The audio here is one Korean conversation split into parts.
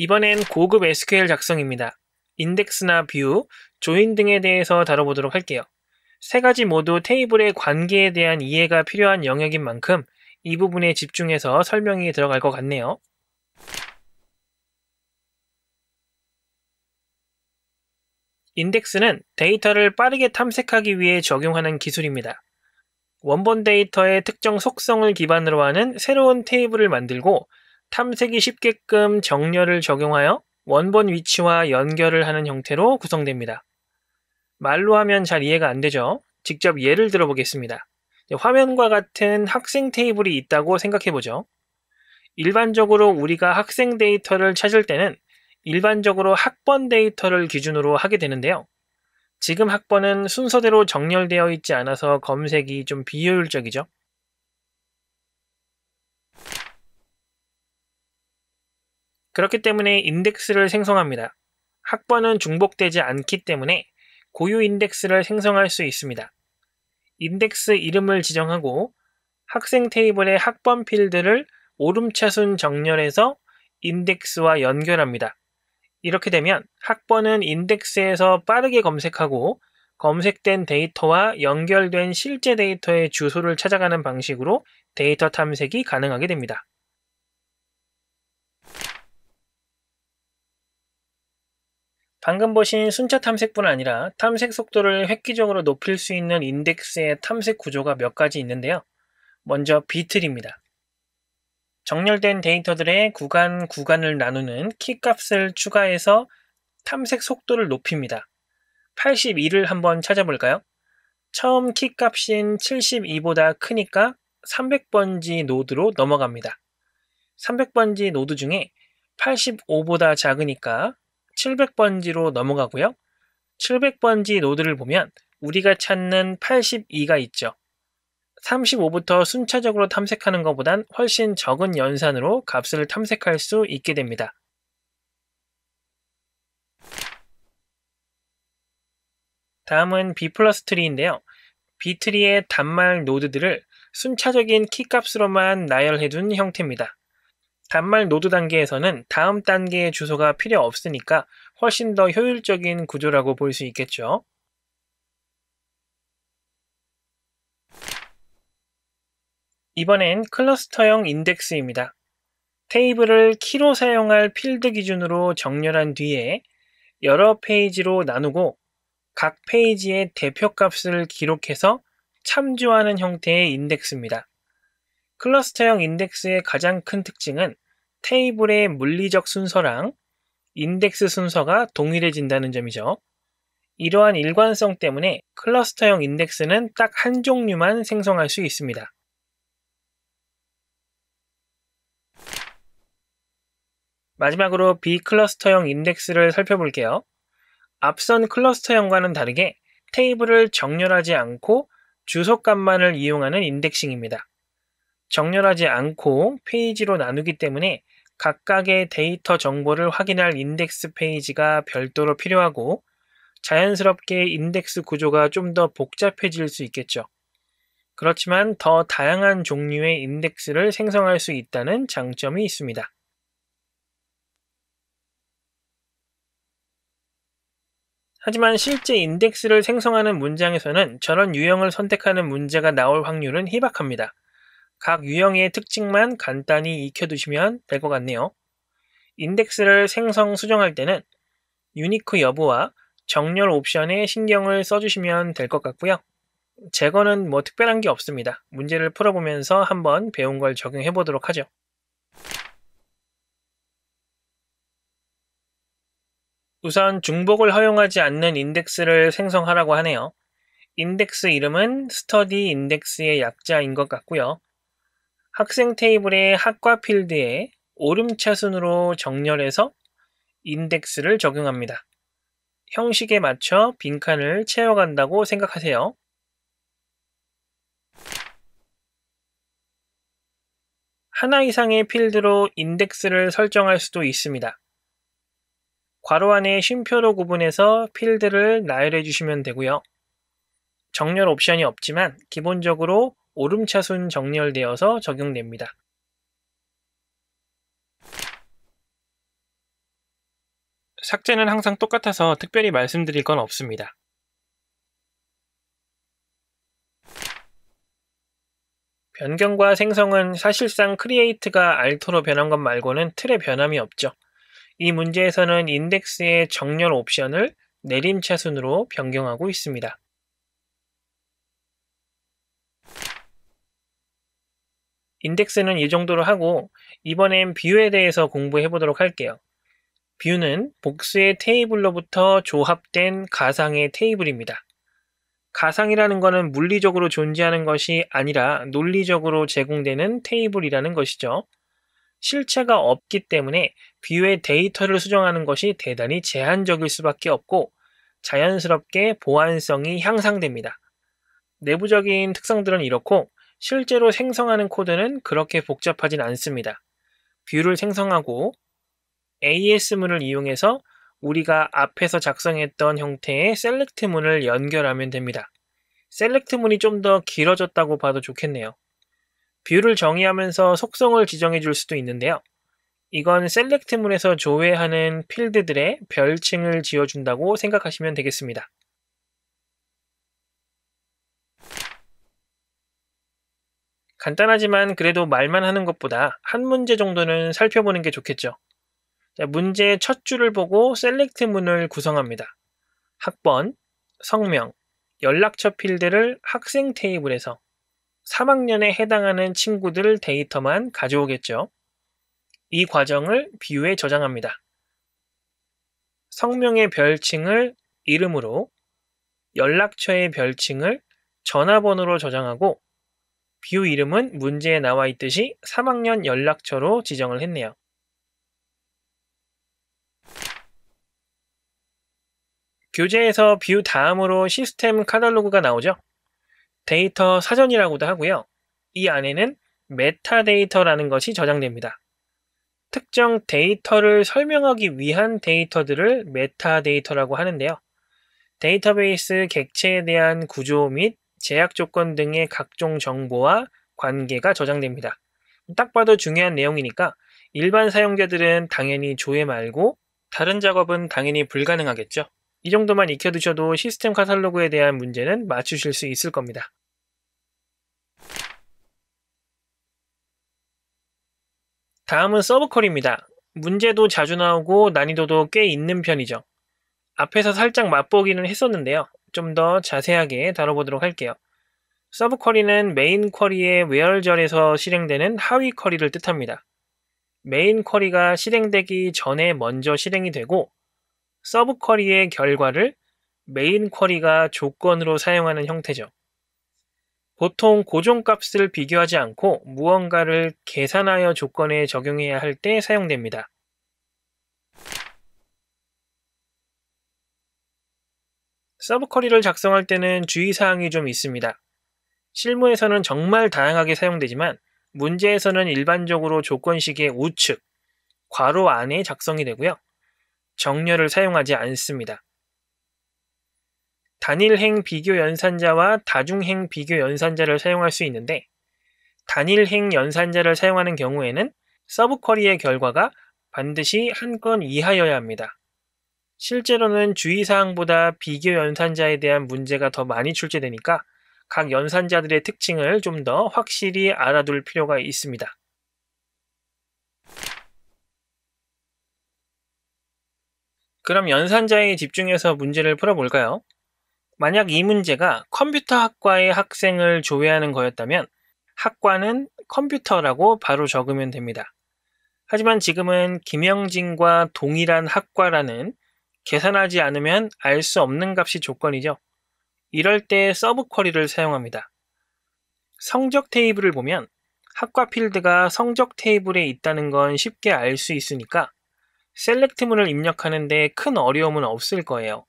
이번엔 고급 SQL 작성입니다. 인덱스나 뷰, 조인 등에 대해서 다뤄보도록 할게요. 세 가지 모두 테이블의 관계에 대한 이해가 필요한 영역인 만큼 이 부분에 집중해서 설명이 들어갈 것 같네요. 인덱스는 데이터를 빠르게 탐색하기 위해 적용하는 기술입니다. 원본 데이터의 특정 속성을 기반으로 하는 새로운 테이블을 만들고 탐색이 쉽게끔 정렬을 적용하여 원본 위치와 연결을 하는 형태로 구성됩니다. 말로 하면 잘 이해가 안 되죠? 직접 예를 들어보겠습니다. 화면과 같은 학생 테이블이 있다고 생각해보죠. 일반적으로 우리가 학생 데이터를 찾을 때는 일반적으로 학번 데이터를 기준으로 하게 되는데요. 지금 학번은 순서대로 정렬되어 있지 않아서 검색이 좀 비효율적이죠. 그렇기 때문에 인덱스를 생성합니다. 학번은 중복되지 않기 때문에 고유 인덱스를 생성할 수 있습니다. 인덱스 이름을 지정하고 학생 테이블의 학번 필드를 오름차순 정렬해서 인덱스와 연결합니다. 이렇게 되면 학번은 인덱스에서 빠르게 검색하고 검색된 데이터와 연결된 실제 데이터의 주소를 찾아가는 방식으로 데이터 탐색이 가능하게 됩니다. 방금 보신 순차 탐색뿐 아니라 탐색 속도를 획기적으로 높일 수 있는 인덱스의 탐색 구조가 몇 가지 있는데요. 먼저 비틀입니다. 정렬된 데이터들의 구간 구간을 나누는 키값을 추가해서 탐색 속도를 높입니다. 82를 한번 찾아볼까요? 처음 키값인 72보다 크니까 300번지 노드로 넘어갑니다. 300번지 노드 중에 85보다 작으니까 700번지로 넘어가고요. 700번지 노드를 보면 우리가 찾는 82가 있죠. 35부터 순차적으로 탐색하는 것보단 훨씬 적은 연산으로 값을 탐색할 수 있게 됩니다. 다음은 B 플러스 트리인데요. B 트리의 단말 노드들을 순차적인 키값으로만 나열해둔 형태입니다. 단말 노드 단계에서는 다음 단계의 주소가 필요 없으니까 훨씬 더 효율적인 구조라고 볼 수 있겠죠. 이번엔 클러스터형 인덱스입니다. 테이블을 키로 사용할 필드 기준으로 정렬한 뒤에 여러 페이지로 나누고 각 페이지의 대표값을 기록해서 참조하는 형태의 인덱스입니다. 클러스터형 인덱스의 가장 큰 특징은 테이블의 물리적 순서랑 인덱스 순서가 동일해진다는 점이죠. 이러한 일관성 때문에 클러스터형 인덱스는 딱 한 종류만 생성할 수 있습니다. 마지막으로 비클러스터형 인덱스를 살펴볼게요. 앞선 클러스터형과는 다르게 테이블을 정렬하지 않고 주소값만을 이용하는 인덱싱입니다. 정렬하지 않고 페이지로 나누기 때문에 각각의 데이터 정보를 확인할 인덱스 페이지가 별도로 필요하고 자연스럽게 인덱스 구조가 좀 더 복잡해질 수 있겠죠. 그렇지만 더 다양한 종류의 인덱스를 생성할 수 있다는 장점이 있습니다. 하지만 실제 인덱스를 생성하는 문장에서는 저런 유형을 선택하는 문제가 나올 확률은 희박합니다. 각 유형의 특징만 간단히 익혀두시면 될 것 같네요. 인덱스를 생성 수정할 때는 유니크 여부와 정렬 옵션에 신경을 써주시면 될 것 같고요. 제거는 뭐 특별한 게 없습니다. 문제를 풀어보면서 한번 배운 걸 적용해 보도록 하죠. 우선 중복을 허용하지 않는 인덱스를 생성하라고 하네요. 인덱스 이름은 스터디 인덱스의 약자인 것 같고요. 학생 테이블의 학과 필드에 오름차순으로 정렬해서 인덱스를 적용합니다. 형식에 맞춰 빈칸을 채워간다고 생각하세요. 하나 이상의 필드로 인덱스를 설정할 수도 있습니다. 괄호 안에 쉼표로 구분해서 필드를 나열해 주시면 되고요. 정렬 옵션이 없지만 기본적으로 오름차순 정렬되어서 적용됩니다. 삭제는 항상 똑같아서 특별히 말씀드릴 건 없습니다. 변경과 생성은 사실상 크리에이트가 알토로 변한 것 말고는 틀에 변함이 없죠. 이 문제에서는 인덱스의 정렬 옵션을 내림차순으로 변경하고 있습니다. 인덱스는 이 정도로 하고 이번엔 뷰에 대해서 공부해 보도록 할게요. 뷰는 복수의 테이블로부터 조합된 가상의 테이블입니다. 가상이라는 것은 물리적으로 존재하는 것이 아니라 논리적으로 제공되는 테이블이라는 것이죠. 실체가 없기 때문에 뷰의 데이터를 수정하는 것이 대단히 제한적일 수밖에 없고 자연스럽게 보안성이 향상됩니다. 내부적인 특성들은 이렇고 실제로 생성하는 코드는 그렇게 복잡하진 않습니다. 뷰를 생성하고 AS문을 이용해서 우리가 앞에서 작성했던 형태의 셀렉트문을 연결하면 됩니다. 셀렉트문이 좀 더 길어졌다고 봐도 좋겠네요. 뷰를 정의하면서 속성을 지정해 줄 수도 있는데요. 이건 셀렉트문에서 조회하는 필드들의 별칭을 지어준다고 생각하시면 되겠습니다. 간단하지만 그래도 말만 하는 것보다 한 문제 정도는 살펴보는 게 좋겠죠. 자, 문제의 첫 줄을 보고 셀렉트 문을 구성합니다. 학번, 성명, 연락처 필드를 학생 테이블에서 3학년에 해당하는 친구들 데이터만 가져오겠죠. 이 과정을 비유에 저장합니다. 성명의 별칭을 이름으로, 연락처의 별칭을 전화번호로 저장하고 뷰 이름은 문제에 나와 있듯이 3학년 연락처로 지정을 했네요. 교재에서 뷰 다음으로 시스템 카탈로그가 나오죠. 데이터 사전이라고도 하고요. 이 안에는 메타데이터라는 것이 저장됩니다. 특정 데이터를 설명하기 위한 데이터들을 메타데이터라고 하는데요. 데이터베이스 객체에 대한 구조 및 제약 조건 등의 각종 정보와 관계가 저장됩니다. 딱 봐도 중요한 내용이니까 일반 사용자들은 당연히 조회 말고 다른 작업은 당연히 불가능하겠죠. 이 정도만 익혀두셔도 시스템 카탈로그에 대한 문제는 맞추실 수 있을 겁니다. 다음은 서브콜입니다 문제도 자주 나오고 난이도도 꽤 있는 편이죠. 앞에서 살짝 맛보기는 했었는데요. 좀더 자세하게 다뤄보도록 할게요. 서브 쿼리는 메인 쿼리의 외열절에서 실행되는 하위 쿼리를 뜻합니다. 메인 쿼리가 실행되기 전에 먼저 실행이 되고 서브 쿼리의 결과를 메인 쿼리가 조건으로 사용하는 형태죠. 보통 고정값을 비교하지 않고 무언가를 계산하여 조건에 적용해야 할 때 사용됩니다. 서브쿼리를 작성할 때는 주의사항이 좀 있습니다. 실무에서는 정말 다양하게 사용되지만 문제에서는 일반적으로 조건식의 우측, 괄호 안에 작성이 되고요. 정렬을 사용하지 않습니다. 단일행 비교 연산자와 다중행 비교 연산자를 사용할 수 있는데 단일행 연산자를 사용하는 경우에는 서브쿼리의 결과가 반드시 한 건 이하여야 합니다. 실제로는 주의사항보다 비교 연산자에 대한 문제가 더 많이 출제되니까 각 연산자들의 특징을 좀 더 확실히 알아둘 필요가 있습니다. 그럼 연산자에 집중해서 문제를 풀어볼까요? 만약 이 문제가 컴퓨터 학과의 학생을 조회하는 거였다면 학과는 컴퓨터라고 바로 적으면 됩니다. 하지만 지금은 김영진과 동일한 학과라는 계산하지 않으면 알 수 없는 값이 조건이죠. 이럴 때 서브 쿼리를 사용합니다. 성적 테이블을 보면 학과 필드가 성적 테이블에 있다는 건 쉽게 알 수 있으니까 셀렉트문을 입력하는데 큰 어려움은 없을 거예요.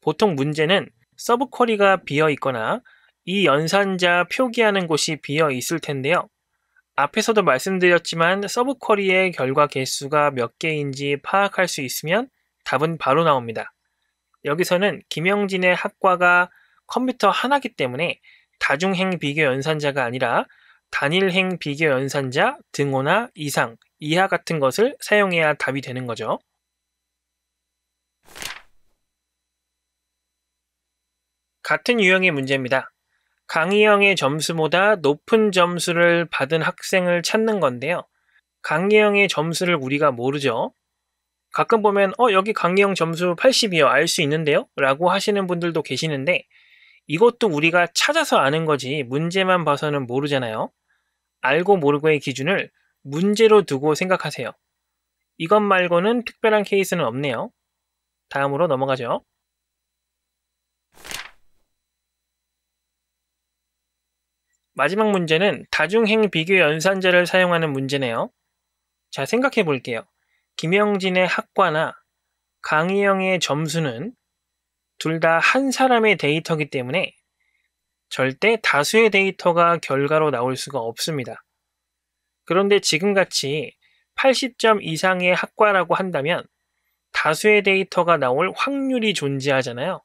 보통 문제는 서브 쿼리가 비어 있거나 이 연산자 표기하는 곳이 비어 있을 텐데요. 앞에서도 말씀드렸지만 서브 쿼리의 결과 개수가 몇 개인지 파악할 수 있으면 답은 바로 나옵니다. 여기서는 김영진의 학과가 컴퓨터 하나기 때문에 다중행 비교 연산자가 아니라 단일행 비교 연산자 등호나 이상, 이하 같은 것을 사용해야 답이 되는 거죠. 같은 유형의 문제입니다. 강의형의 점수보다 높은 점수를 받은 학생을 찾는 건데요. 강의형의 점수를 우리가 모르죠. 가끔 보면 어 여기 강의형 점수 80이요 알 수 있는데요 라고 하시는 분들도 계시는데 이것도 우리가 찾아서 아는 거지 문제만 봐서는 모르잖아요 알고 모르고의 기준을 문제로 두고 생각하세요 이것 말고는 특별한 케이스는 없네요 다음으로 넘어가죠 마지막 문제는 다중행 비교 연산자를 사용하는 문제네요 자 생각해 볼게요 김영진의 학과나 강희영의 점수는 둘 다 한 사람의 데이터이기 때문에 절대 다수의 데이터가 결과로 나올 수가 없습니다. 그런데 지금같이 80점 이상의 학과라고 한다면 다수의 데이터가 나올 확률이 존재하잖아요.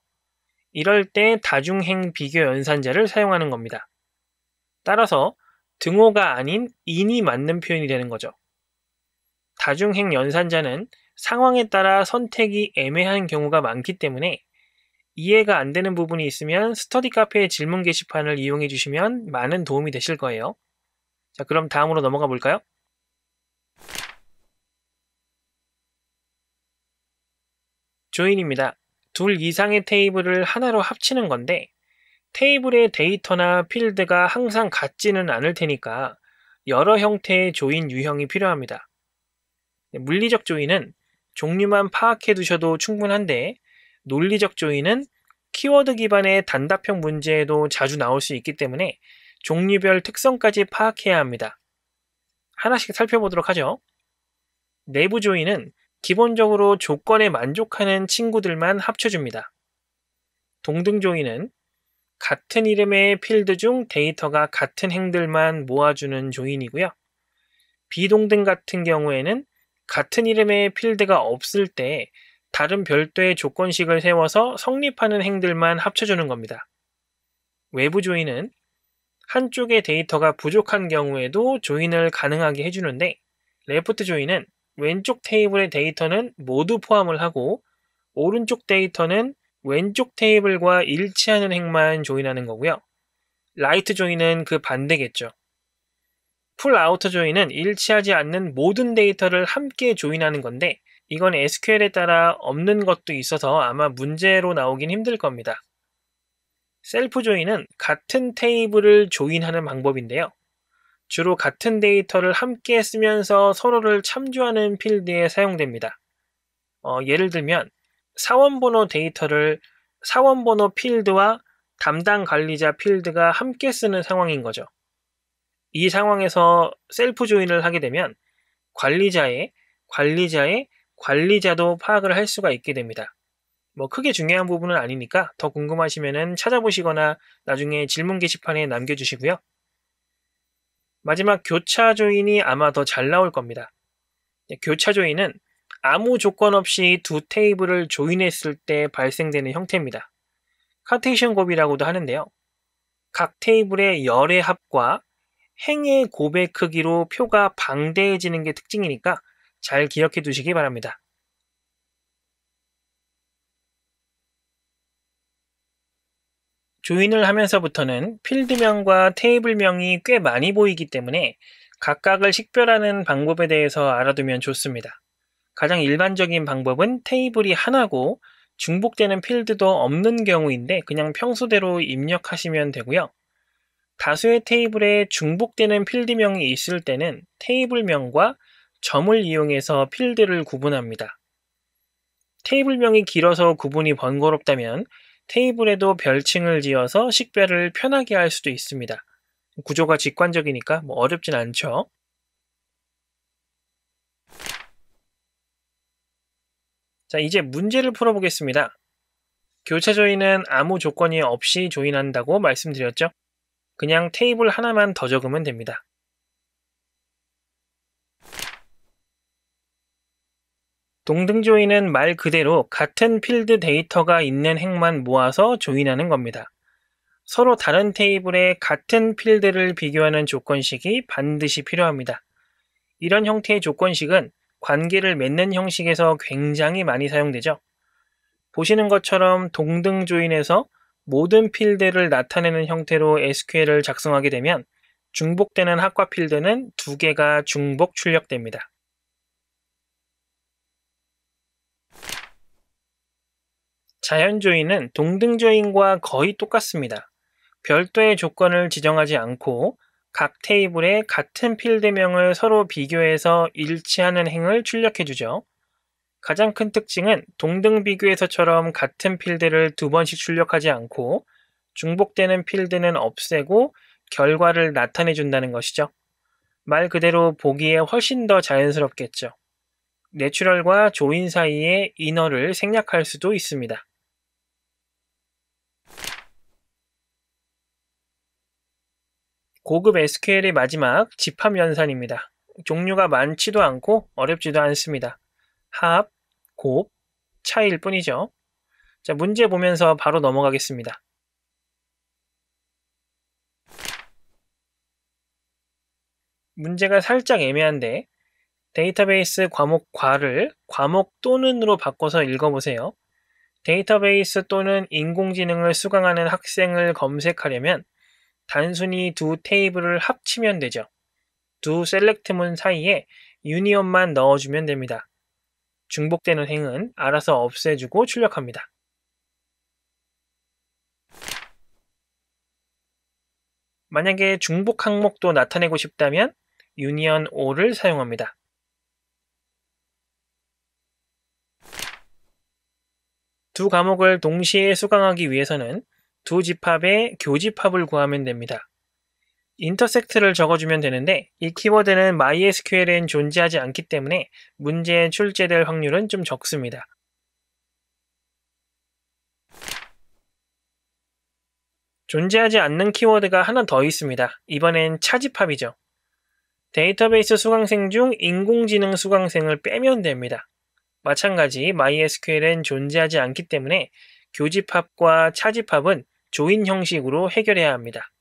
이럴 때 다중행 비교 연산자를 사용하는 겁니다. 따라서 등호가 아닌 인이 맞는 표현이 되는 거죠. 다중행 연산자는 상황에 따라 선택이 애매한 경우가 많기 때문에 이해가 안 되는 부분이 있으면 스터디 카페의 질문 게시판을 이용해 주시면 많은 도움이 되실 거예요. 자, 그럼 다음으로 넘어가 볼까요? 조인입니다. 둘 이상의 테이블을 하나로 합치는 건데 테이블의 데이터나 필드가 항상 같지는 않을 테니까 여러 형태의 조인 유형이 필요합니다. 물리적 조이는 종류만 파악해 두셔도 충분한데 논리적 조이는 키워드 기반의 단답형 문제에도 자주 나올 수 있기 때문에 종류별 특성까지 파악해야 합니다. 하나씩 살펴보도록 하죠. 내부 조이는 기본적으로 조건에 만족하는 친구들만 합쳐줍니다. 동등 조이는 같은 이름의 필드 중 데이터가 같은 행들만 모아주는 조인이고요. 비동등 같은 경우에는 같은 이름의 필드가 없을 때 다른 별도의 조건식을 세워서 성립하는 행들만 합쳐주는 겁니다. 외부 조인은 한쪽의 데이터가 부족한 경우에도 조인을 가능하게 해주는데 레프트 조인은 왼쪽 테이블의 데이터는 모두 포함을 하고 오른쪽 데이터는 왼쪽 테이블과 일치하는 행만 조인하는 거고요. 라이트 조인은 그 반대겠죠. 풀 아우터 조인은 일치하지 않는 모든 데이터를 함께 조인하는 건데 이건 SQL에 따라 없는 것도 있어서 아마 문제로 나오긴 힘들 겁니다. 셀프 조인은 같은 테이블을 조인하는 방법인데요. 주로 같은 데이터를 함께 쓰면서 서로를 참조하는 필드에 사용됩니다. 어, 예를 들면 사원번호 데이터를 사원번호 필드와 담당 관리자 필드가 함께 쓰는 상황인 거죠. 이 상황에서 셀프 조인을 하게 되면 관리자의 관리자의 관리자도 파악을 할 수가 있게 됩니다. 뭐 크게 중요한 부분은 아니니까 더궁금하시면 찾아보시거나 나중에 질문 게시판에 남겨주시고요. 마지막 교차 조인이 아마 더 잘 나올 겁니다. 네, 교차 조인은 아무 조건 없이 두 테이블을 조인했을 때 발생되는 형태입니다. 카테이션 곱이라고도 하는데요. 각 테이블의 열의 합과 행의 고배 크기로 표가 방대해지는 게 특징이니까 잘 기억해 두시기 바랍니다. 조인을 하면서부터는 필드명과 테이블명이 꽤 많이 보이기 때문에 각각을 식별하는 방법에 대해서 알아두면 좋습니다. 가장 일반적인 방법은 테이블이 하나고 중복되는 필드도 없는 경우인데 그냥 평소대로 입력하시면 되고요. 다수의 테이블에 중복되는 필드명이 있을 때는 테이블명과 점을 이용해서 필드를 구분합니다. 테이블명이 길어서 구분이 번거롭다면 테이블에도 별칭을 지어서 식별을 편하게 할 수도 있습니다. 구조가 직관적이니까 뭐 어렵진 않죠. 자, 이제 문제를 풀어보겠습니다. 교차 조인은 아무 조건이 없이 조인한다고 말씀드렸죠. 그냥 테이블 하나만 더 적으면 됩니다. 동등 조인은 말 그대로 같은 필드 데이터가 있는 행만 모아서 조인하는 겁니다. 서로 다른 테이블에 같은 필드를 비교하는 조건식이 반드시 필요합니다. 이런 형태의 조건식은 관계를 맺는 형식에서 굉장히 많이 사용되죠. 보시는 것처럼 동등 조인에서 모든 필드를 나타내는 형태로 SQL을 작성하게 되면 중복되는 학과 필드는 두 개가 중복 출력됩니다. 자연조인은 동등조인과 거의 똑같습니다. 별도의 조건을 지정하지 않고 각 테이블에 같은 필드명을 서로 비교해서 일치하는 행을 출력해주죠. 가장 큰 특징은 동등 비교에서처럼 같은 필드를 두 번씩 출력하지 않고 중복되는 필드는 없애고 결과를 나타내 준다는 것이죠. 말 그대로 보기에 훨씬 더 자연스럽겠죠. 내추럴과 조인 사이의 인어를 생략할 수도 있습니다. 고급 SQL의 마지막 집합 연산입니다. 종류가 많지도 않고 어렵지도 않습니다. 합, 곱, 차이일 뿐이죠. 자, 문제 보면서 바로 넘어가겠습니다. 문제가 살짝 애매한데 데이터베이스 과목 과를 과목 또는으로 바꿔서 읽어보세요. 데이터베이스 또는 인공지능을 수강하는 학생을 검색하려면 단순히 두 테이블을 합치면 되죠. 두 셀렉트문 사이에 유니온만 넣어주면 됩니다. 중복되는 행은 알아서 없애주고 출력합니다. 만약에 중복 항목도 나타내고 싶다면 u n i o n 를 사용합니다. 두 과목을 동시에 수강하기 위해서는 두집합에 교집합을 구하면 됩니다. 인터섹트를 적어주면 되는데 이 키워드는 MySQL엔 존재하지 않기 때문에 문제에 출제될 확률은 좀 적습니다. 존재하지 않는 키워드가 하나 더 있습니다. 이번엔 차집합이죠. 데이터베이스 수강생 중 인공지능 수강생을 빼면 됩니다. 마찬가지 MySQL엔 존재하지 않기 때문에 교집합과 차집합은 조인 형식으로 해결해야 합니다.